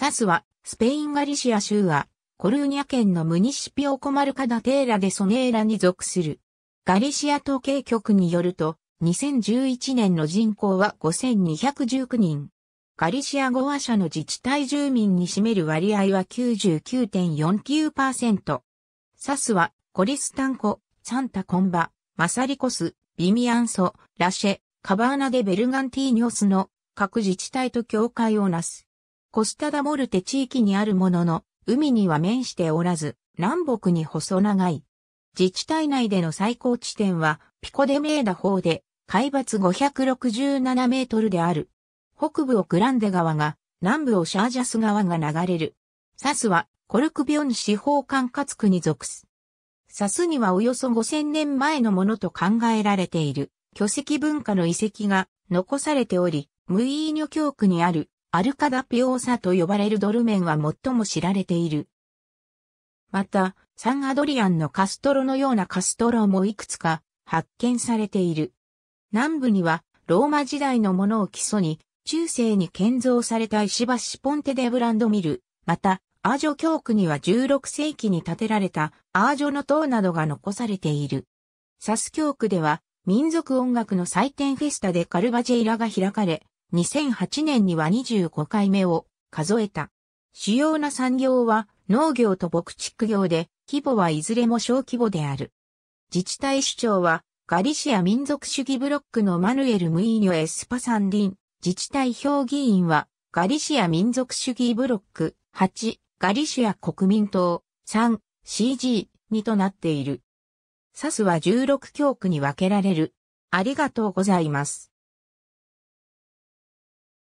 サスは、スペインガリシア州は、コルーニャ県のムニシピオコマルカダテーラでソネーラに属する。ガリシア統計局によると、2011年の人口は5219人。ガリシア語話者の自治体住民に占める割合は99.49%。サスは、コリスタンコ、サンタコンバ、マサリコス、ビミアンソ、ラシェ、カバーナでベルガンティーニョスの各自治体と境界をなす。コスタダモルテ地域にあるものの、海には面しておらず、南北に細長い。自治体内での最高地点は、ピコデメーダ方で、海抜567メートルである。北部をグランデ川が、南部をシャージャス川が流れる。サスは、コルクビョン司法管轄区に属す。サスにはおよそ5000年前のものと考えられている、巨石文化の遺跡が残されており、ムイーニョ教区にあるアルカダピオーサと呼ばれるドルメンは最も知られている。また、サンアドリアンのカストロのようなカストロもいくつか発見されている。南部にはローマ時代のものを基礎に中世に建造された石橋ポンテデブランドミル、またアージョ教区には16世紀に建てられたアージョの塔などが残されている。サス教区では民族音楽の祭典フェスタでカルバジェイラが開かれ、2008年には25回目を数えた。主要な産業は農業と牧畜業で、規模はいずれも小規模である。自治体首長は、ガリシア民族主義ブロックのマヌエル・ムイーニョ・エスパサンディン、自治体評議員は、ガリシア民族主義ブロック、8、ガリシア国民党、3、CG、2となっている。サスは16教区に分けられる。ありがとうございます。